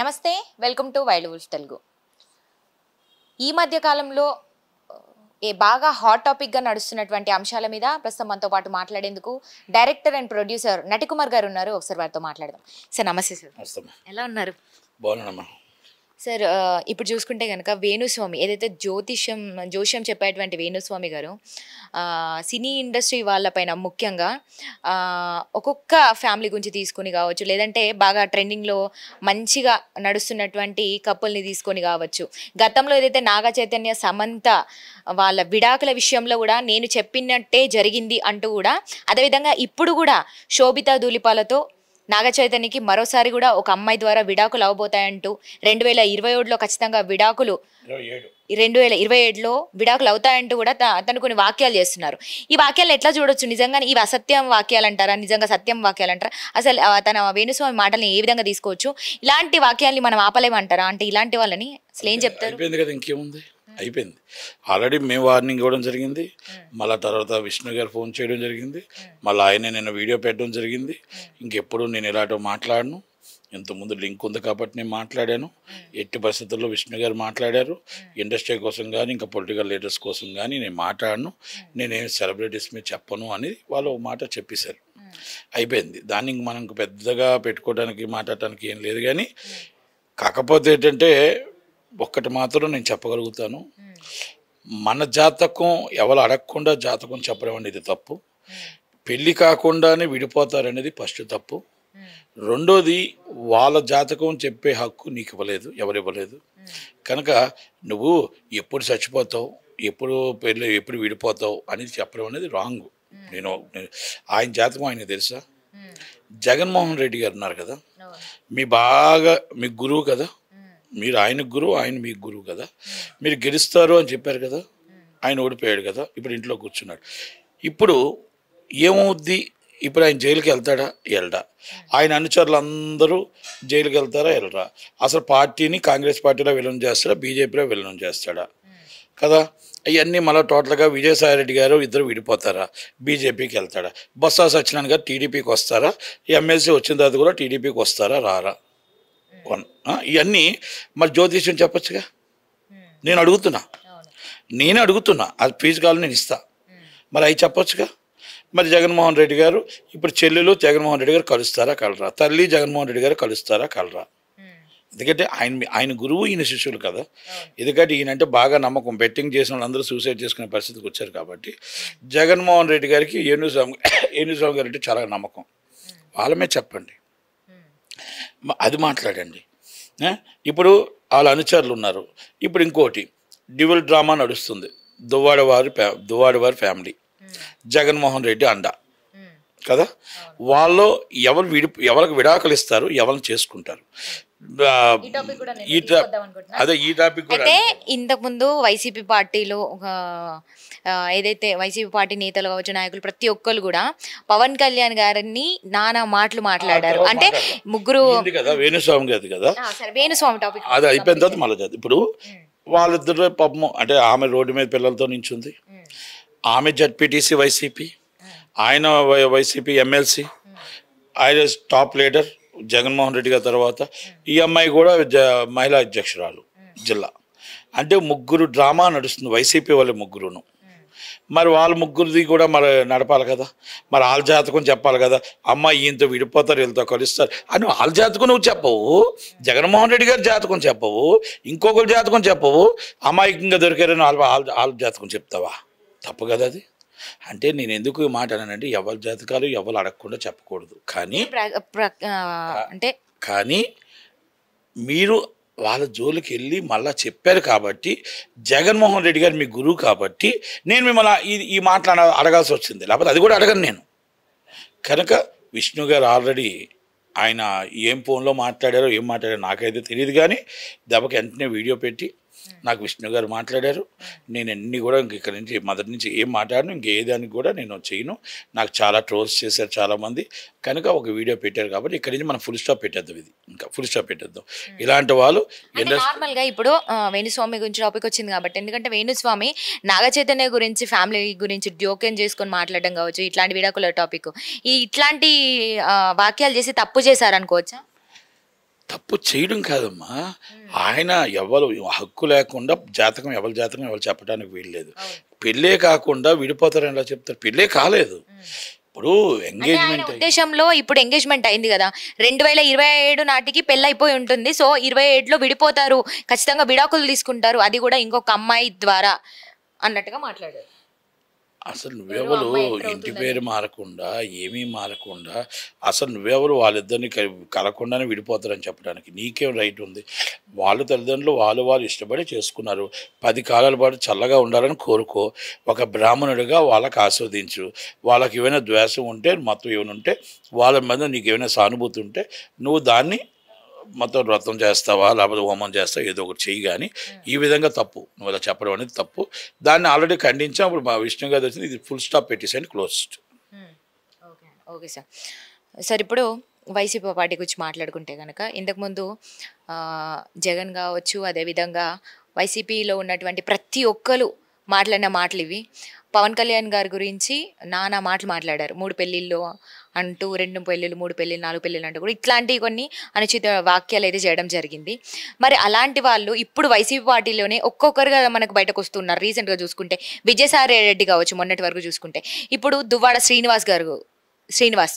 నమస్తే welcome to wild wolves Telugu ఈ మధ్య కాలంలో ఏ బాగా హాట్ టాపిక్గా నడుస్తున్నటువంటి అంశాల మీద ప్రస్తుతం మనతో పాటు మాట్లాడేందుకు డైరెక్టర్ అండ్ ప్రొడ్యూసర్ నటికుమార్ గారు ఉన్నారు ఒకసారి వారితో మాట్లాడదాం సార్ నమస్తే సార్ ఎలా ఉన్నారు బాగున్నా సార్ ఇప్పుడు చూసుకుంటే కనుక వేణుస్వామి ఏదైతే జ్యోతిష్యం జోష్యం చెప్పేటువంటి వేణుస్వామి గారు సినీ ఇండస్ట్రీ వాళ్ళపైన ముఖ్యంగా ఒక్కొక్క ఫ్యామిలీ గురించి తీసుకుని కావచ్చు లేదంటే బాగా ట్రెండింగ్లో మంచిగా నడుస్తున్నటువంటి కప్పుల్ని తీసుకొని కావచ్చు గతంలో ఏదైతే నాగ చైతన్య సమంత వాళ్ళ విడాకుల విషయంలో కూడా నేను చెప్పినట్టే జరిగింది అంటూ కూడా అదేవిధంగా ఇప్పుడు కూడా శోభితా ధూలిపాలతో నాగచైతన్యకి మరోసారి కూడా ఒక అమ్మాయి ద్వారా విడాకులు అవబోతాయంటూ రెండు వేల ఇరవై ఏడులో ఖచ్చితంగా విడాకులు రెండు వేల ఇరవై ఏడులో విడాకులు అవుతాయంటూ కూడా అతను కొన్ని వాక్యాలు చేస్తున్నారు ఈ వాక్యాలు ఎట్లా చూడొచ్చు నిజంగా ఇవి అసత్యం వాక్యాలు అంటారా నిజంగా సత్యం వాక్యాలు అంటారా అసలు తన వేణుస్వామి మాటల్ని ఏ విధంగా తీసుకోవచ్చు ఇలాంటి వాక్యాల్ని మనం ఆపలేమంటారా అంటే ఇలాంటి వాళ్ళని అసలు ఏం చెప్తారు అయిపోయింది ఆల్రెడీ మేము వార్నింగ్ ఇవ్వడం జరిగింది మళ్ళీ తర్వాత విష్ణు గారు ఫోన్ చేయడం జరిగింది మళ్ళీ ఆయనే నేను వీడియో పెట్టడం జరిగింది ఇంకెప్పుడు నేను ఇలాంటి మాట్లాడను ఇంతకుముందు లింక్ ఉంది కాబట్టి నేను మాట్లాడాను ఎట్టి పరిస్థితుల్లో విష్ణు గారు మాట్లాడారు ఇండస్ట్రీ కోసం కానీ ఇంకా పొలిటికల్ లీడర్స్ కోసం కానీ నేను మాట్లాడను నేనేం సెలబ్రిటీస్ మీద చెప్పను అని వాళ్ళు మాట చెప్పేశారు అయిపోయింది దాన్ని మనం పెద్దగా పెట్టుకోవడానికి మాట్లాడటానికి ఏం లేదు కానీ కాకపోతే ఏంటంటే ఒక్కటి మాత్రం నేను చెప్పగలుగుతాను మన జాతకం ఎవరు అడగకుండా జాతకం చెప్పడం అనేది తప్పు పెళ్ళి కాకుండానే విడిపోతారనేది ఫస్ట్ తప్పు రెండోది వాళ్ళ జాతకం చెప్పే హక్కు నీకు ఇవ్వలేదు ఎవరు ఇవ్వలేదు కనుక నువ్వు ఎప్పుడు చచ్చిపోతావు ఎప్పుడు పెళ్ళి ఎప్పుడు విడిపోతావు అనేది చెప్పడం అనేది రాంగ్ నేను ఆయన జాతకం ఆయన తెలుసా జగన్మోహన్ రెడ్డి గారు ఉన్నారు కదా మీ బాగా మీ గురువు కదా మీరు ఆయన గురువు ఆయన మీకు గురువు కదా మీరు గెలుస్తారు అని చెప్పారు కదా ఆయన ఓడిపోయాడు కదా ఇప్పుడు ఇంట్లో కూర్చున్నాడు ఇప్పుడు ఏమవుద్ది ఇప్పుడు ఆయన జైలుకి వెళ్తాడా వెళ్ళడా ఆయన అనుచరులు అందరూ జైలుకి వెళ్తారా వెళ్ళరా అసలు పార్టీని కాంగ్రెస్ పార్టీలో విలనం చేస్తాడా బీజేపీలో విలనం చేస్తాడా కదా అవన్నీ మళ్ళీ టోటల్గా విజయసాయిరెడ్డి గారు ఇద్దరు విడిపోతారా బీజేపీకి వెళ్తాడా బొత్స సత్యనారాయణ గారు టీడీపీకి వస్తారా ఎమ్మెల్సీ వచ్చిన తర్వాత కూడా టీడీపీకి వస్తారా రారా వన్ ఇవన్నీ మరి జ్యోతిష్యం చెప్పొచ్చుగా నేను అడుగుతున్నా నేనే అడుగుతున్నా అది ఫీజు కాదు నేను ఇస్తా మరి అవి చెప్పచ్చుగా మరి జగన్మోహన్ రెడ్డి గారు ఇప్పుడు చెల్లెలు జగన్మోహన్ రెడ్డి గారు కలుస్తారా కలరా తల్లి జగన్మోహన్ రెడ్డి గారు కలుస్తారా కలరా ఎందుకంటే ఆయన ఆయన గురువు ఈయన శిష్యులు కదా ఎందుకంటే ఈయనంటే బాగా నమ్మకం బెట్టింగ్ చేసిన వాళ్ళందరూ సూసైడ్ చేసుకునే పరిస్థితికి వచ్చారు కాబట్టి జగన్మోహన్ రెడ్డి గారికి ఏనుస్వామి ఏనుస్వామి గారు అంటే చాలా నమ్మకం వాళ్ళమే చెప్పండి అది మాట్లాడండి ఇప్పుడు వాళ్ళ అనుచరులు ఉన్నారు ఇప్పుడు ఇంకోటి డివల్ డ్రామా నడుస్తుంది దువ్వాడవారి దువ్వాడవారి ఫ్యామిలీ జగన్మోహన్ రెడ్డి అండ కదా వాళ్ళు ఎవరు విడి ఎవరికి విడాకులు ఇస్తారు ఎవరిని చేసుకుంటారు అదే ఈ టాపిక్ అయితే ఇంతకుముందు వైసీపీ పార్టీలో ఏదైతే వైసీపీ పార్టీ నేతలు కావచ్చు నాయకులు ప్రతి ఒక్కరు కూడా పవన్ కళ్యాణ్ గారిని నానా మాటలు మాట్లాడారు అంటే ముగ్గురు కదా వేణుస్వామి గారి కదా వేణుస్వామి టాపిక్ అది అయిపోయిన తర్వాత మళ్ళీ ఇప్పుడు వాళ్ళిద్దరు పాపం అంటే ఆమె రోడ్డు మీద పిల్లలతో నించుంది ఆమె జడ్పీటీసీ వైసీపీ ఆయన వైసీపీ ఎమ్మెల్సీ ఆయన టాప్ లీడర్ జగన్మోహన్ రెడ్డి గారి తర్వాత ఈ అమ్మాయి కూడా మహిళా అధ్యక్షురాలు జిల్లా అంటే ముగ్గురు డ్రామా నడుస్తుంది వైసీపీ వాళ్ళ ముగ్గురును మరి వాళ్ళ ముగ్గురిది కూడా మరి నడపాలి కదా మరి వాళ్ళ జాతకం చెప్పాలి కదా అమ్మాయి ఈయనతో విడిపోతారు వీళ్ళతో కలుస్తారు అని వాళ్ళ జాతకం నువ్వు చెప్పవు జగన్మోహన్ రెడ్డి గారి జాతకం చెప్పవు ఇంకొకరి జాతకం చెప్పవు ఇంకా దొరికారని వాళ్ళ వాళ్ళ జాతకం చెప్తావా తప్పు కదా అది అంటే నేను ఎందుకు మాట అన్నానంటే ఎవరి జాతకాలు ఎవరు అడగకుండా చెప్పకూడదు కానీ అంటే కానీ మీరు వాళ్ళ జోలికి వెళ్ళి మళ్ళీ చెప్పారు కాబట్టి జగన్మోహన్ రెడ్డి గారు మీ గురువు కాబట్టి నేను మిమ్మల్ని ఈ ఈ మాటలు అడగాల్సి వచ్చింది లేకపోతే అది కూడా అడగను నేను కనుక విష్ణు గారు ఆల్రెడీ ఆయన ఏం ఫోన్లో మాట్లాడారో ఏం మాట్లాడారో నాకైతే తెలియదు కానీ దెబ్బకి వెంటనే వీడియో పెట్టి నాకు విష్ణు గారు మాట్లాడారు నేను అన్ని కూడా ఇంక ఇక్కడ నుంచి మదర్ నుంచి ఏం మాట్లాడను ఇంకే దానికి కూడా నేను చేయను నాకు చాలా ట్రోల్స్ చేశారు చాలామంది కనుక ఒక వీడియో పెట్టారు కాబట్టి ఇక్కడ నుంచి మనం ఫుల్ స్టాప్ పెట్టేద్దాం ఇది ఇంకా ఫుల్ స్టాప్ పెట్టేద్దాం ఇలాంటి వాళ్ళు నార్మల్గా ఇప్పుడు వేణుస్వామి గురించి టాపిక్ వచ్చింది కాబట్టి ఎందుకంటే వేణుస్వామి నాగ గురించి ఫ్యామిలీ గురించి జోక్యం చేసుకొని మాట్లాడడం కావచ్చు ఇట్లాంటి విడాకుల టాపిక్ ఈ ఇట్లాంటి వాక్యాలు చేసి తప్పు చేశారనుకోవచ్చా తప్పు చేయడం కాదమ్మా ఆయన ఎవరు హక్కు లేకుండా జాతకం ఎవరి జాతకం ఎవరు చెప్పడానికి వీల్లేదు పెళ్ళే కాకుండా విడిపోతారని ఎలా చెప్తారు పెళ్ళే కాలేదు ఇప్పుడు ఎంగేజ్మెంట్ ఉద్దేశంలో ఇప్పుడు ఎంగేజ్మెంట్ అయింది కదా రెండు వేల ఇరవై ఏడు నాటికి పెళ్ళి అయిపోయి ఉంటుంది సో ఇరవై ఏడులో విడిపోతారు ఖచ్చితంగా విడాకులు తీసుకుంటారు అది కూడా ఇంకొక అమ్మాయి ద్వారా అన్నట్టుగా మాట్లాడారు అసలు నువ్వెవరు ఇంటి పేరు మారకుండా ఏమీ మారకుండా అసలు నువ్వెవరు వాళ్ళిద్దరిని కలకుండానే విడిపోతారని చెప్పడానికి నీకేం రైట్ ఉంది వాళ్ళు తల్లిదండ్రులు వాళ్ళు వాళ్ళు ఇష్టపడి చేసుకున్నారు పది కాలాల పాటు చల్లగా ఉండాలని కోరుకో ఒక బ్రాహ్మణుడిగా వాళ్ళకి ఆస్వాదించు వాళ్ళకి ఏమైనా ద్వేషం ఉంటే మతం ఏమైనా ఉంటే వాళ్ళ మీద నీకు ఏమైనా సానుభూతి ఉంటే నువ్వు దాన్ని మొత్తం వ్రతం చేస్తావా లేకపోతే హోమం చేస్తావా ఏదో ఒకటి చెయ్యి కానీ ఈ విధంగా తప్పు నువ్వు ఇలా చెప్పడం అనేది తప్పు దాన్ని ఆల్రెడీ ఖండించా అప్పుడు మా విష్ణు గారు వచ్చింది ఇది ఫుల్ స్టాప్ పెట్టేసాను క్లోజ్ ఓకే సార్ సార్ ఇప్పుడు వైసీపీ పార్టీ గురించి మాట్లాడుకుంటే కనుక ఇంతకుముందు జగన్ కావచ్చు అదేవిధంగా వైసీపీలో ఉన్నటువంటి ప్రతి ఒక్కరు మాట్లాడిన మాటలు ఇవి పవన్ కళ్యాణ్ గారి గురించి నానా మాటలు మాట్లాడారు మూడు పెళ్ళిళ్ళు అంటూ రెండు పెళ్ళిళ్ళు మూడు పెళ్ళిళ్ళు నాలుగు పెళ్ళిళ్ళు అంటూ కూడా ఇట్లాంటివి కొన్ని అనుచిత వాక్యాలు అయితే చేయడం జరిగింది మరి అలాంటి వాళ్ళు ఇప్పుడు వైసీపీ పార్టీలోనే ఒక్కొక్కరుగా మనకు బయటకు వస్తున్నారు రీసెంట్గా చూసుకుంటే విజయసాయి రెడ్డి కావచ్చు మొన్నటి వరకు చూసుకుంటే ఇప్పుడు దువ్వాడ శ్రీనివాస్ గారు శ్రీనివాస్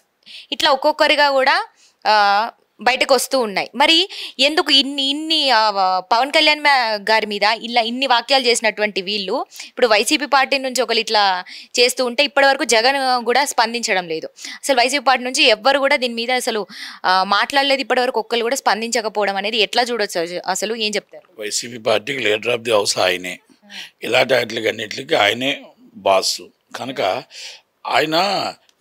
ఇట్లా ఒక్కొక్కరిగా కూడా బయటకు వస్తూ ఉన్నాయి మరి ఎందుకు ఇన్ని ఇన్ని పవన్ కళ్యాణ్ గారి మీద ఇలా ఇన్ని వాక్యాలు చేసినటువంటి వీళ్ళు ఇప్పుడు వైసీపీ పార్టీ నుంచి ఒకరు ఇట్లా చేస్తూ ఉంటే ఇప్పటివరకు జగన్ కూడా స్పందించడం లేదు అసలు వైసీపీ పార్టీ నుంచి ఎవ్వరు కూడా దీని మీద అసలు మాట్లాడలేదు ఇప్పటివరకు ఒక్కరు కూడా స్పందించకపోవడం అనేది ఎట్లా చూడొచ్చు అసలు ఏం చెప్తారు వైసీపీ పార్టీకి లీడర్ ఆఫ్ ది హౌస్ ఆయనే ఇలాంటి వాటికి అన్నిటికీ ఆయనే బాస్ కనుక ఆయన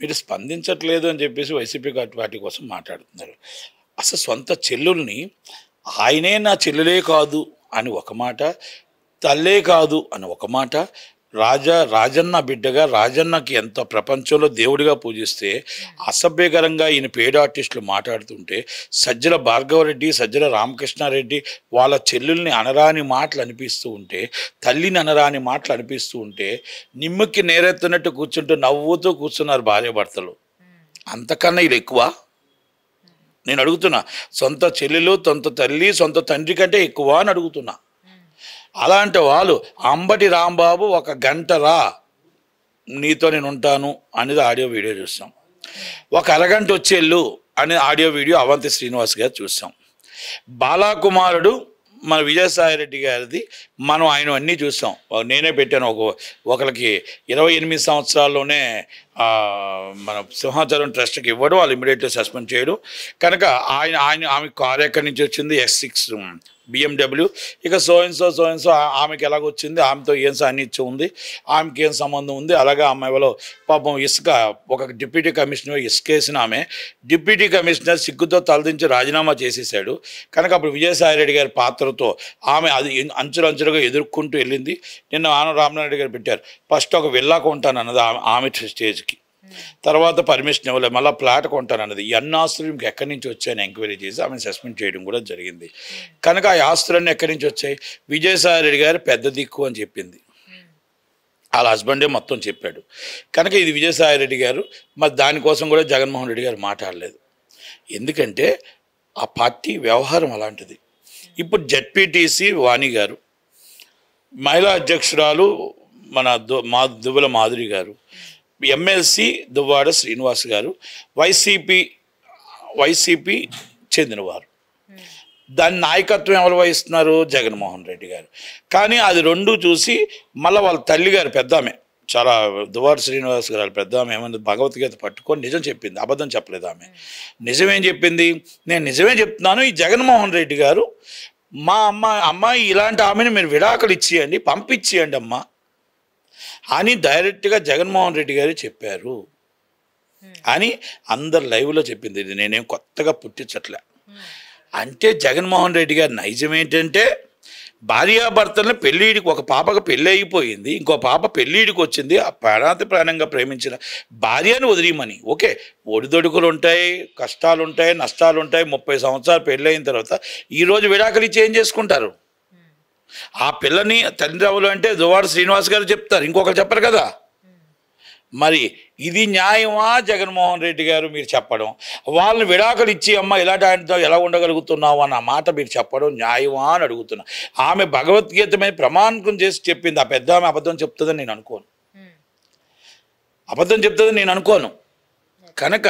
మీరు స్పందించట్లేదు అని చెప్పేసి వైసీపీ పార్టీ కోసం మాట్లాడుతున్నారు అసలు సొంత చెల్లుల్ని ఆయనే నా చెల్లెలే కాదు అని ఒక మాట తల్లే కాదు అని ఒక మాట రాజా రాజన్న బిడ్డగా రాజన్నకి ఎంత ప్రపంచంలో దేవుడిగా పూజిస్తే అసభ్యకరంగా ఈయన పేడ ఆర్టిస్టులు మాట్లాడుతుంటే సజ్జల భార్గవరెడ్డి సజ్జల రామకృష్ణారెడ్డి వాళ్ళ చెల్లుల్ని అనరాని మాటలు అనిపిస్తూ ఉంటే తల్లిని అనరాని మాటలు అనిపిస్తూ ఉంటే నిమ్మకి నేరెత్తినట్టు కూర్చుంటూ నవ్వుతూ కూర్చున్నారు భార్యాభర్తలు అంతకన్నా ఇది ఎక్కువ నేను అడుగుతున్నా సొంత చెల్లెలు సొంత తల్లి సొంత తండ్రి కంటే ఎక్కువ అని అడుగుతున్నా అలాంటి వాళ్ళు అంబటి రాంబాబు ఒక గంట రా నీతో నేను ఉంటాను అనేది ఆడియో వీడియో చూస్తాం ఒక అరగంట వచ్చేళ్ళు అనే ఆడియో వీడియో అవంతి శ్రీనివాస్ గారు చూస్తాం బాలాకుమారుడు మన విజయసాయిరెడ్డి గారిది మనం ఆయన అన్నీ చూసాం నేనే పెట్టాను ఒక ఒకరికి ఇరవై ఎనిమిది సంవత్సరాల్లోనే మన సింహాచలం ట్రస్ట్కి ఇవ్వడం వాళ్ళు ఇమీడియట్లీ సస్పెండ్ చేయడం కనుక ఆయన ఆయన ఆమె కార్యక్కడి నుంచి వచ్చింది ఎస్ సిక్స్ బిఎండబ్ల్యూ ఇక సోయన్సో సోయన్సో ఆమెకి ఎలాగొచ్చింది ఆమెతో ఏం సాన్నిధ్యం ఉంది ఆమెకి ఏం సంబంధం ఉంది అలాగే అమ్మాయి వాళ్ళు పాపం ఇసుక ఒక డిప్యూటీ కమిషనర్ ఇసుకేసిన ఆమె డిప్యూటీ కమిషనర్ సిగ్గుతో తలదించి రాజీనామా చేసేసాడు కనుక అప్పుడు విజయసాయిరెడ్డి గారి పాత్రతో ఆమె అది అంచులంచులుగా ఎదుర్కొంటూ వెళ్ళింది నిన్న ఆన రామనారాయణ గారు పెట్టారు ఫస్ట్ ఒక వెళ్ళాక ఉంటాను అన్నది ఆమె స్టేజ్కి తర్వాత పర్మిషన్ ఇవ్వలేదు మళ్ళీ ప్లాట్ కొంటానన్నది ఈ అన్న ఆస్తులు ఎక్కడి నుంచి వచ్చాయని ఎంక్వైరీ చేసి ఆమె సస్పెండ్ చేయడం కూడా జరిగింది hmm. కనుక ఆ ఆస్తులన్నీ ఎక్కడి నుంచి వచ్చాయి విజయసాయి రెడ్డి గారు పెద్ద దిక్కు అని చెప్పింది hmm. వాళ్ళ హస్బెండే మొత్తం చెప్పాడు కనుక ఇది విజయసాయి రెడ్డి గారు మరి దానికోసం కూడా జగన్మోహన్ రెడ్డి గారు మాట్లాడలేదు ఎందుకంటే ఆ పార్టీ వ్యవహారం అలాంటిది hmm. ఇప్పుడు జడ్పీటీసీ వాణి గారు మహిళా అధ్యక్షురాలు మన దు మా దువ్వల మాధురి గారు ఎమ్మెల్సీ దువ్వాడ శ్రీనివాస్ గారు వైసీపీ వైసీపీ చెందినవారు దాని నాయకత్వం ఎవరు వహిస్తున్నారు జగన్మోహన్ రెడ్డి గారు కానీ అది రెండు చూసి మళ్ళీ వాళ్ళ తల్లి గారు పెద్దామే చాలా దువారు శ్రీనివాస్ గారు పెద్ద ఆమె ఏమన్నది భగవద్గీత పట్టుకొని నిజం చెప్పింది అబద్ధం చెప్పలేదు ఆమె నిజమేం చెప్పింది నేను నిజమే చెప్తున్నాను ఈ జగన్మోహన్ రెడ్డి గారు మా అమ్మ అమ్మాయి ఇలాంటి ఆమెను మీరు విడాకులు ఇచ్చేయండి పంపించేయండి అమ్మ అని డైరెక్ట్గా జగన్మోహన్ రెడ్డి గారు చెప్పారు hmm. అని అందరు లైవ్లో చెప్పింది ఇది నేనేం కొత్తగా పుట్టించట్లే అంటే జగన్మోహన్ రెడ్డి గారి నైజం ఏంటంటే భార్యాభర్తలను పెళ్ళిడికి ఒక పాపకు పెళ్ళి అయిపోయింది ఇంకో పాప పెళ్ళిడికి వచ్చింది ఆ ప్రాణాతి ప్రాణంగా ప్రేమించిన భార్యను వదిలేయమని ఓకే ఒడిదొడుకులు ఉంటాయి కష్టాలు ఉంటాయి నష్టాలు ఉంటాయి ముప్పై సంవత్సరాలు పెళ్ళి అయిన తర్వాత ఈరోజు విడాకులు చేంజ్ చేసుకుంటారు ఆ పిల్లని తల్లిదండ్రులు అంటే దువాడు శ్రీనివాస్ గారు చెప్తారు ఇంకొకరు చెప్పరు కదా మరి ఇది న్యాయమా జగన్మోహన్ రెడ్డి గారు మీరు చెప్పడం వాళ్ళని విడాకులు ఇచ్చి అమ్మ ఇలాంటి ఆయనతో ఎలా ఉండగలుగుతున్నావు అన్న మాట మీరు చెప్పడం న్యాయమా అని అడుగుతున్నా ఆమె భగవద్గీత మీద ప్రమాణకం చేసి చెప్పింది ఆ పెద్ద ఆమె అబద్ధం చెప్తుందని నేను అనుకోను అబద్ధం చెప్తుందని నేను అనుకోను కనుక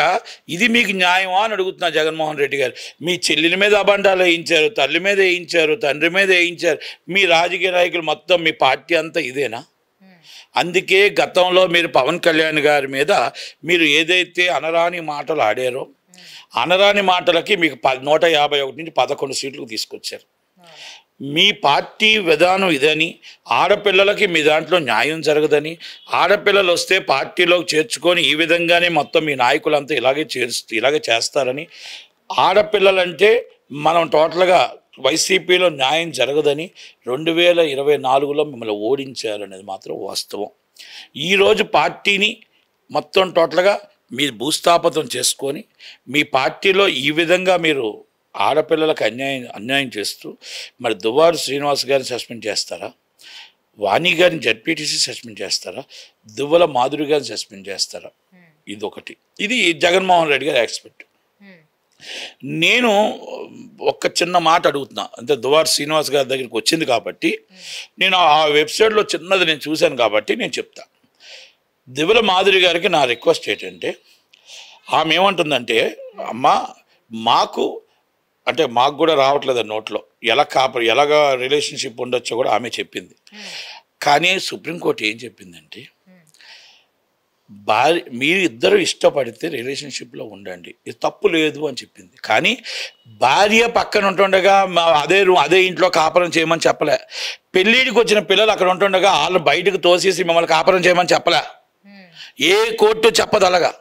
ఇది మీకు న్యాయమా అని అడుగుతున్నా జగన్మోహన్ రెడ్డి గారు మీ చెల్లెల మీద అబండాలు వేయించారు తల్లి మీద వేయించారు తండ్రి మీద వేయించారు మీ రాజకీయ నాయకులు మొత్తం మీ పార్టీ అంతా ఇదేనా అందుకే గతంలో మీరు పవన్ కళ్యాణ్ గారి మీద మీరు ఏదైతే అనరాని మాటలు ఆడారో అనరాని మాటలకి మీకు ప నూట యాభై ఒకటి నుంచి పదకొండు సీట్లు తీసుకొచ్చారు మీ పార్టీ విధానం ఇదని ఆడపిల్లలకి మీ దాంట్లో న్యాయం జరగదని ఆడపిల్లలు వస్తే పార్టీలోకి చేర్చుకొని ఈ విధంగానే మొత్తం మీ నాయకులంతా ఇలాగే చేరుస్తూ ఇలాగే చేస్తారని ఆడపిల్లలంటే మనం టోటల్గా వైసీపీలో న్యాయం జరగదని రెండు వేల ఇరవై నాలుగులో మిమ్మల్ని ఓడించారనేది మాత్రం వాస్తవం ఈరోజు పార్టీని మొత్తం టోటల్గా మీరు భూస్థాపతం చేసుకొని మీ పార్టీలో ఈ విధంగా మీరు ఆడపిల్లలకు అన్యాయం అన్యాయం చేస్తూ మరి దువ్వారు శ్రీనివాస్ గారిని సస్పెండ్ చేస్తారా వాణి గారిని జడ్పీటీసీ సస్పెండ్ చేస్తారా దువ్వల మాధురి గారిని సస్పెండ్ చేస్తారా ఇది ఒకటి ఇది జగన్మోహన్ రెడ్డి గారి ఎక్స్పెక్ట్ నేను ఒక్క చిన్న మాట అడుగుతున్నా అంటే దువార్ శ్రీనివాస్ గారి దగ్గరికి వచ్చింది కాబట్టి నేను ఆ వెబ్సైట్లో చిన్నది నేను చూశాను కాబట్టి నేను చెప్తా దివల మాధురి గారికి నా రిక్వెస్ట్ ఏంటంటే ఆమె ఏమంటుందంటే అమ్మ మాకు అంటే మాకు కూడా రావట్లేదు నోట్లో ఎలా కాప ఎలాగా రిలేషన్షిప్ ఉండొచ్చో కూడా ఆమె చెప్పింది hmm. కానీ సుప్రీంకోర్టు ఏం చెప్పిందంటే hmm. భార్య మీరు ఇద్దరు ఇష్టపడితే రిలేషన్షిప్లో ఉండండి ఇది తప్పు లేదు అని చెప్పింది కానీ భార్య పక్కన ఉంటుండగా అదే రూమ్ అదే ఇంట్లో కాపురం చేయమని చెప్పలే పెళ్ళిడికి వచ్చిన పిల్లలు అక్కడ ఉంటుండగా వాళ్ళు బయటకు తోసేసి మిమ్మల్ని కాపురం చేయమని చెప్పలే hmm. ఏ కోర్టు చెప్పదలగా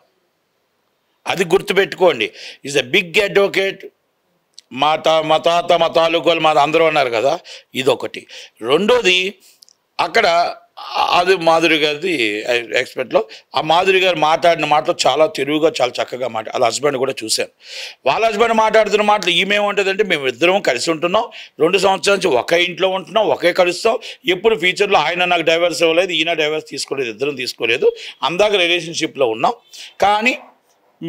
అది గుర్తుపెట్టుకోండి ఈజ్ అ బిగ్ అడ్వకేట్ మా తా మా తాత మా తాలూకాలు మా అందరూ అన్నారు కదా ఇదొకటి రెండోది అక్కడ అది మాధురి గారిది ఎక్స్పెక్ట్లో ఆ మాధురి గారు మాట్లాడిన మాటలు చాలా తెలుగుగా చాలా చక్కగా మాట వాళ్ళ హస్బెండ్ కూడా చూశాను వాళ్ళ హస్బెండ్ మాట్లాడుతున్న మాటలు ఈమెముంటుందంటే మేము ఇద్దరం కలిసి ఉంటున్నాం రెండు సంవత్సరాల నుంచి ఒకే ఇంట్లో ఉంటున్నాం ఒకే కలుస్తాం ఎప్పుడు ఫ్యూచర్లో ఆయన నాకు డైవర్స్ ఇవ్వలేదు ఈయన డైవర్స్ తీసుకోలేదు ఇద్దరం తీసుకోలేదు అందాక రిలేషన్షిప్లో ఉన్నాం కానీ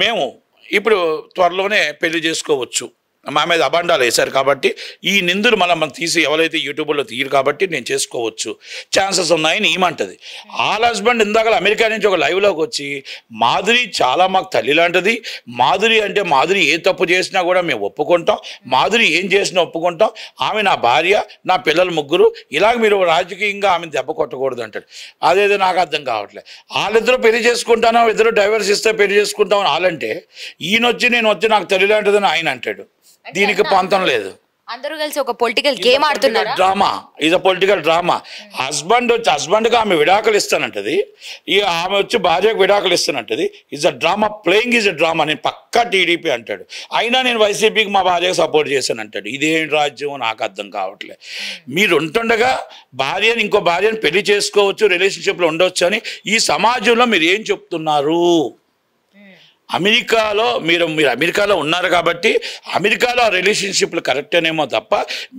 మేము ఇప్పుడు త్వరలోనే పెళ్లి చేసుకోవచ్చు మా మీద అబాండాలు వేశారు కాబట్టి ఈ నిందులు మనం మనం తీసి ఎవరైతే యూట్యూబ్లో తీయరు కాబట్టి నేను చేసుకోవచ్చు ఛాన్సెస్ ఉన్నాయని ఏమంటుంది వాళ్ళ హస్బెండ్ ఇందాక అమెరికా నుంచి ఒక లైవ్లోకి వచ్చి మాధురి చాలా మాకు తల్లి లాంటిది మాధురి అంటే మాధురి ఏ తప్పు చేసినా కూడా మేము ఒప్పుకుంటాం మాధురి ఏం చేసినా ఒప్పుకుంటాం ఆమె నా భార్య నా పిల్లలు ముగ్గురు ఇలాగ మీరు రాజకీయంగా ఆమెను దెబ్బ కొట్టకూడదు అంటాడు అదేదో నాకు అర్థం కావట్లేదు వాళ్ళిద్దరూ పెళ్లి చేసుకుంటాను ఇద్దరు డైవర్స్ ఇస్తే పెళ్లి చేసుకుంటాం వాళ్ళంటే ఈయన వచ్చి నేను వచ్చి నాకు తల్లి లాంటిదని ఆయన అంటాడు దీనికి పొంతం లేదు అందరూ కలిసి ఒక పొలిటికల్ గేమ్ ఆడుతున్నారు డ్రామా ఇది పొలిటికల్ డ్రామా హస్బెండ్ వచ్చి గా ఆమె విడాకులు ఇస్తానంటది ఈ ఆమె వచ్చి భార్యకు విడాకులు ఇస్తానంటది is a drama playing is a drama నేను పక్కా టీడీపీ అంటాడు అయినా నేను వైసీపీకి మా భార్యకు సపోర్ట్ చేశాను అంటాడు ఇదేం రాజ్యం నాకు అర్థం కావట్లే మీరు ఉంటుండగా భార్యని ఇంకో భార్యను పెళ్లి చేసుకోవచ్చు రిలేషన్షిప్లో ఉండవచ్చు అని ఈ సమాజంలో మీరు ఏం చెప్తున్నారు అమెరికాలో మీరు మీరు అమెరికాలో ఉన్నారు కాబట్టి అమెరికాలో ఆ రిలేషన్షిప్లు కరెక్టేనేమో తప్ప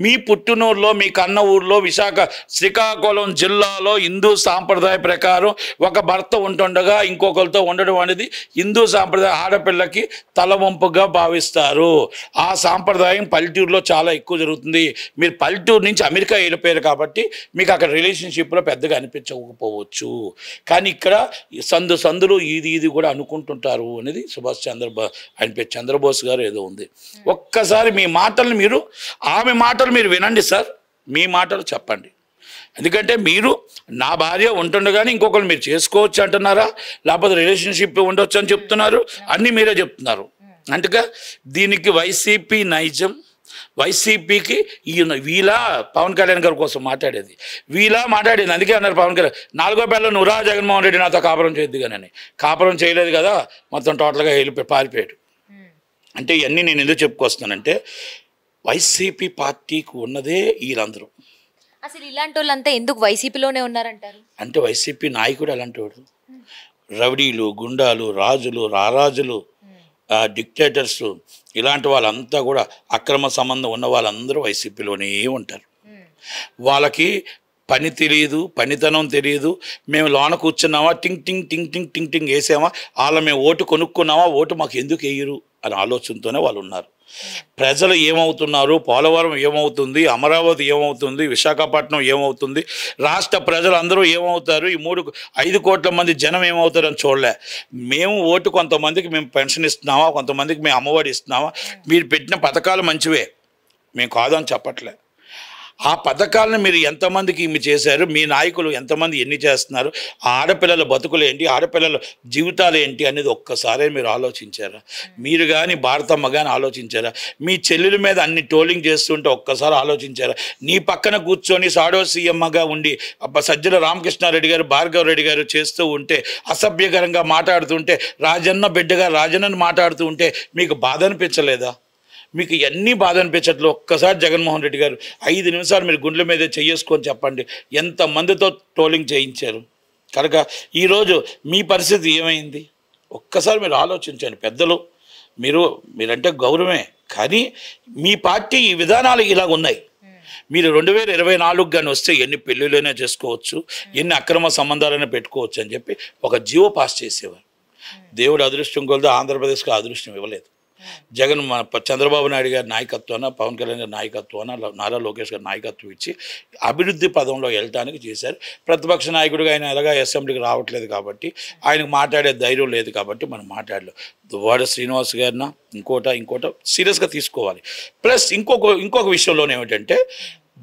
మీ పుట్టినూరులో మీ కన్న ఊర్లో విశాఖ శ్రీకాకుళం జిల్లాలో హిందూ సాంప్రదాయ ప్రకారం ఒక భర్త ఉంటుండగా ఇంకొకరితో ఉండడం అనేది హిందూ సాంప్రదాయ ఆడపిల్లకి తలవంపుగా భావిస్తారు ఆ సాంప్రదాయం పల్లెటూరులో చాలా ఎక్కువ జరుగుతుంది మీరు పల్లెటూరు నుంచి అమెరికా వెళ్ళిపోయారు కాబట్టి మీకు అక్కడ రిలేషన్షిప్లో పెద్దగా అనిపించకపోవచ్చు కానీ ఇక్కడ సందు సందులు ఇది ఇది కూడా అనుకుంటుంటారు అనేది ఉంది సుభాష్ చంద్రబోస్ ఆయన పేరు చంద్రబోస్ గారు ఏదో ఉంది ఒక్కసారి మీ మాటలు మీరు ఆమె మాటలు మీరు వినండి సార్ మీ మాటలు చెప్పండి ఎందుకంటే మీరు నా భార్య ఉంటుండగానే ఇంకొకరు మీరు చేసుకోవచ్చు అంటున్నారా లేకపోతే రిలేషన్షిప్ ఉండొచ్చు అని చెప్తున్నారు hmm. అన్నీ మీరే చెప్తున్నారు hmm. అంటే దీనికి వైసీపీ నైజం వైసీపీకి ఈయన వీలా పవన్ కళ్యాణ్ గారి కోసం మాట్లాడేది వీలా మాట్లాడేది అందుకే అన్నారు పవన్ కళ్యాణ్ నాలుగో పేర్లో నువ్వురా జగన్మోహన్ రెడ్డి నాతో కాపురం చేయొద్దు కానీ కాపురం చేయలేదు కదా మొత్తం టోటల్గా వెళ్ళిపోయి పారిపోయాడు అంటే ఇవన్నీ నేను ఎందుకు చెప్పుకొస్తానంటే వైసీపీ పార్టీకి ఉన్నదే వీళ్ళందరూ అసలు ఇలాంటి వాళ్ళంతా ఎందుకు వైసీపీలోనే ఉన్నారంటారు అంటే వైసీపీ నాయకుడు అలాంటి వాడు రౌడీలు గుండాలు రాజులు రారాజులు డిక్టేటర్స్ ఇలాంటి వాళ్ళంతా కూడా అక్రమ సంబంధం ఉన్న వాళ్ళందరూ వైసీపీలోనే ఉంటారు వాళ్ళకి పని తెలియదు పనితనం తెలియదు మేము లోన కూర్చున్నామా టింగ్ టింగ్ టింగ్ టింగ్ టింగ్ టింగ్ వేసామా వాళ్ళ మేము ఓటు కొనుక్కున్నామా ఓటు మాకు ఎందుకు వేయరు అనే ఆలోచనతోనే వాళ్ళు ఉన్నారు ప్రజలు ఏమవుతున్నారు పోలవరం ఏమవుతుంది అమరావతి ఏమవుతుంది విశాఖపట్నం ఏమవుతుంది రాష్ట్ర ప్రజలు అందరూ ఏమవుతారు ఈ మూడు ఐదు కోట్ల మంది జనం ఏమవుతారని చూడలే మేము ఓటు కొంతమందికి మేము పెన్షన్ ఇస్తున్నామా కొంతమందికి మేము అమ్మఒడి ఇస్తున్నామా మీరు పెట్టిన పథకాలు మంచివే మేము కాదని చెప్పట్లే ఆ పథకాలను మీరు ఎంతమందికి ఇవి చేశారు మీ నాయకులు ఎంతమంది ఎన్ని చేస్తున్నారు ఆడపిల్లల బతుకులు ఏంటి ఆడపిల్లల జీవితాలు ఏంటి అనేది ఒక్కసారే మీరు ఆలోచించారా మీరు కానీ భారతమ్మ కానీ ఆలోచించారా మీ చెల్లెల మీద అన్ని ట్రోలింగ్ చేస్తుంటే ఒక్కసారి ఆలోచించారా నీ పక్కన కూర్చొని సాడో సీఎంగా ఉండి సజ్జల రామకృష్ణారెడ్డి గారు భార్గవ రెడ్డి గారు చేస్తూ ఉంటే అసభ్యకరంగా మాట్లాడుతుంటే రాజన్న బిడ్డగా రాజన్నను మాట్లాడుతూ ఉంటే మీకు బాధ అనిపించలేదా మీకు ఇవన్నీ బాధ అనిపించట్లు ఒక్కసారి జగన్మోహన్ రెడ్డి గారు ఐదు నిమిషాలు మీరు గుండెల మీద చేసుకొని చెప్పండి ఎంతమందితో ట్రోలింగ్ చేయించారు కనుక ఈరోజు మీ పరిస్థితి ఏమైంది ఒక్కసారి మీరు ఆలోచించండి పెద్దలు మీరు మీరంటే గౌరవమే కానీ మీ పార్టీ ఈ విధానాలు ఇలా ఉన్నాయి మీరు రెండు వేల ఇరవై నాలుగు కానీ వస్తే ఎన్ని పెళ్ళిళ్ళైనా చేసుకోవచ్చు ఎన్ని అక్రమ సంబంధాలైనా పెట్టుకోవచ్చు అని చెప్పి ఒక జీవో పాస్ చేసేవారు దేవుడు అదృష్టం కొలదో ఆంధ్రప్రదేశ్కి అదృష్టం ఇవ్వలేదు జగన్ మన చంద్రబాబు నాయుడు గారి నాయకత్వాన పవన్ కళ్యాణ్ గారి నాయకత్వాన నారా లోకేష్ గారి నాయకత్వం ఇచ్చి అభివృద్ధి పదంలో వెళ్ళటానికి చేశారు ప్రతిపక్ష నాయకుడిగా ఆయన ఎలాగా అసెంబ్లీకి రావట్లేదు కాబట్టి ఆయనకు మాట్లాడే ధైర్యం లేదు కాబట్టి మనం మాట్లాడలేదు వాడ శ్రీనివాస్ గారిన ఇంకోట ఇంకోట సీరియస్గా తీసుకోవాలి ప్లస్ ఇంకొక ఇంకొక విషయంలోనే ఏమిటంటే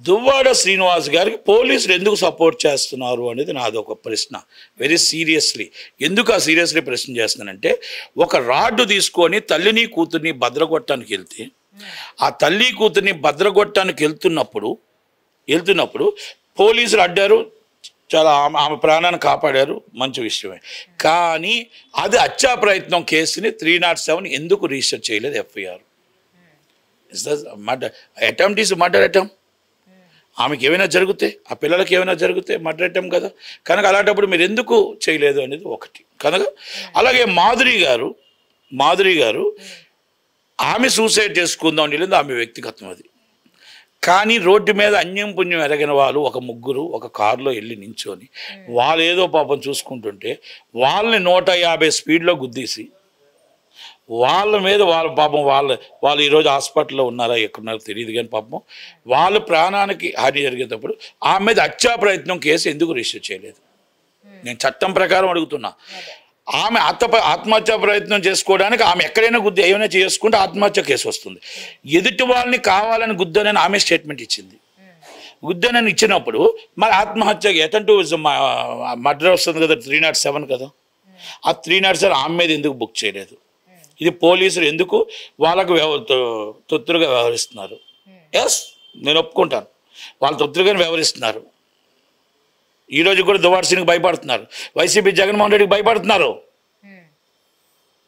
దువ్వాడ శ్రీనివాస్ గారికి పోలీసులు ఎందుకు సపోర్ట్ చేస్తున్నారు అనేది నాది ఒక ప్రశ్న వెరీ సీరియస్లీ ఎందుకు ఆ సీరియస్లీ ప్రశ్న చేస్తున్నానంటే ఒక రాడ్డు తీసుకొని తల్లిని కూతుర్ని భద్రగొట్టడానికి వెళ్తే ఆ తల్లి కూతుర్ని భద్రగొట్టడానికి వెళ్తున్నప్పుడు వెళ్తున్నప్పుడు పోలీసులు అడ్డారు చాలా ఆమె ఆమె ప్రాణాన్ని కాపాడారు మంచి విషయమే కానీ అది అచ్చా ప్రయత్నం కేసుని త్రీ నాట్ సెవెన్ ఎందుకు రిజిస్టర్ చేయలేదు FIR is the murder attempt is murder attempt ఆమెకి ఏమైనా జరిగితే ఆ పిల్లలకి ఏమైనా జరిగితే మడ్రటం కదా కనుక అలాంటప్పుడు మీరు ఎందుకు చేయలేదు అనేది ఒకటి కనుక అలాగే మాధురి గారు మాధురి గారు ఆమె సూసైడ్ చేసుకుందాం వెళ్ళింది ఆమె వ్యక్తిగతం అది కానీ రోడ్డు మీద అన్యం పుణ్యం ఎరగిన వాళ్ళు ఒక ముగ్గురు ఒక కారులో వెళ్ళి నించొని వాళ్ళు ఏదో పాపం చూసుకుంటుంటే వాళ్ళని నూట యాభై స్పీడ్లో గుద్దీసి వాళ్ళ మీద వాళ్ళ పాపం వాళ్ళు వాళ్ళు ఈరోజు హాస్పిటల్లో ఉన్నారా ఎక్కడున్నారో తెలియదు కానీ పాపం వాళ్ళ ప్రాణానికి హాని జరిగేటప్పుడు ఆమె మీద హత్యా ప్రయత్నం కేసు ఎందుకు రిజిస్టర్ చేయలేదు నేను చట్టం ప్రకారం అడుగుతున్నా ఆమె ఆత్మ ఆత్మహత్య ప్రయత్నం చేసుకోవడానికి ఆమె ఎక్కడైనా గుద్దు ఏమైనా చేసుకుంటే ఆత్మహత్య కేసు వస్తుంది ఎదుటి వాళ్ళని కావాలని గుద్దనని ఆమె స్టేట్మెంట్ ఇచ్చింది అని ఇచ్చినప్పుడు మరి ఆత్మహత్య ఎటంటూ మర్డర్ వస్తుంది కదా త్రీ నాట్ సెవెన్ కదా ఆ త్రీ నాట్ సెవెన్ ఆమె మీద ఎందుకు బుక్ చేయలేదు ఇది పోలీసులు ఎందుకు వాళ్ళకు తొత్తులుగా వ్యవహరిస్తున్నారు ఎస్ hmm. నేను ఒప్పుకుంటాను వాళ్ళు తొత్తులుగానే వ్యవహరిస్తున్నారు ఈరోజు కూడా దువార్ సింగ్ భయపడుతున్నారు వైసీపీ జగన్మోహన్ రెడ్డికి భయపడుతున్నారు hmm.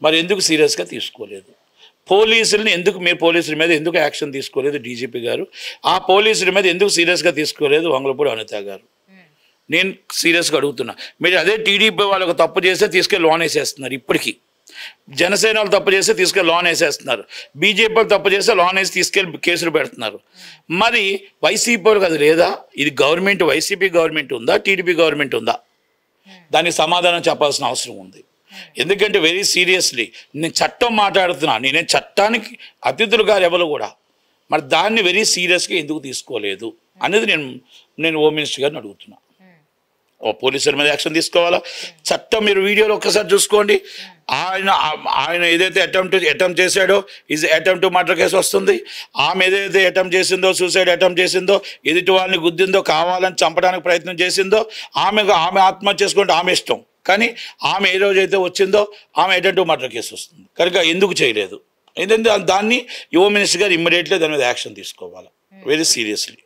మరి ఎందుకు సీరియస్గా తీసుకోలేదు పోలీసుల్ని ఎందుకు మీరు పోలీసుల మీద ఎందుకు యాక్షన్ తీసుకోలేదు డీజీపీ గారు ఆ పోలీసుల మీద ఎందుకు సీరియస్గా తీసుకోలేదు వంగలపూడి అనిత గారు hmm. నేను సీరియస్గా అడుగుతున్నా మీరు అదే టీడీపీ వాళ్ళకు తప్పు చేస్తే తీసుకెళ్ళి లోన్ వేసేస్తున్నారు ఇప్పటికీ జనసేన వాళ్ళు తప్పు చేస్తే తీసుకెళ్ళి లోన్ వేసేస్తున్నారు బీజేపీ వాళ్ళు తప్పు చేస్తే లోన్ వేసి తీసుకెళ్ళి కేసులు పెడుతున్నారు మరి వైసీపీ వాళ్ళకి అది లేదా ఇది గవర్నమెంట్ వైసీపీ గవర్నమెంట్ ఉందా టీడీపీ గవర్నమెంట్ ఉందా దానికి సమాధానం చెప్పాల్సిన అవసరం ఉంది ఎందుకంటే వెరీ సీరియస్లీ నేను చట్టం మాట్లాడుతున్నా నేనే చట్టానికి అతిథులు గారు ఎవరు కూడా మరి దాన్ని వెరీ సీరియస్గా ఎందుకు తీసుకోలేదు అనేది నేను నేను హోమ్ మినిస్టర్ గారిని అడుగుతున్నా ఓ పోలీసుల మీద యాక్షన్ తీసుకోవాలా చట్టం మీరు వీడియోలో ఒక్కసారి చూసుకోండి ఆయన ఆయన ఏదైతే అటెంప్ట్ అటెంప్ట్ చేశాడో ఇది అటెంప్ట్ మర్డర్ కేసు వస్తుంది ఆమె ఏదైతే అటెంప్ట్ చేసిందో సూసైడ్ అటెంప్ట్ చేసిందో ఎదుటి వాళ్ళని గుద్దిందో కావాలని చంపడానికి ప్రయత్నం చేసిందో ఆమె ఆమె ఆత్మహత్య చేసుకుంటే ఆమె ఇష్టం కానీ ఆమె ఏ రోజైతే వచ్చిందో ఆమె అటెంప్ట్ మర్డర్ కేసు వస్తుంది కనుక ఎందుకు చేయలేదు ఎందుకంటే దాన్ని యువ మినిస్టర్ గారు ఇమ్మీడియట్లీ దాని మీద యాక్షన్ తీసుకోవాలి వెరీ సీరియస్లీ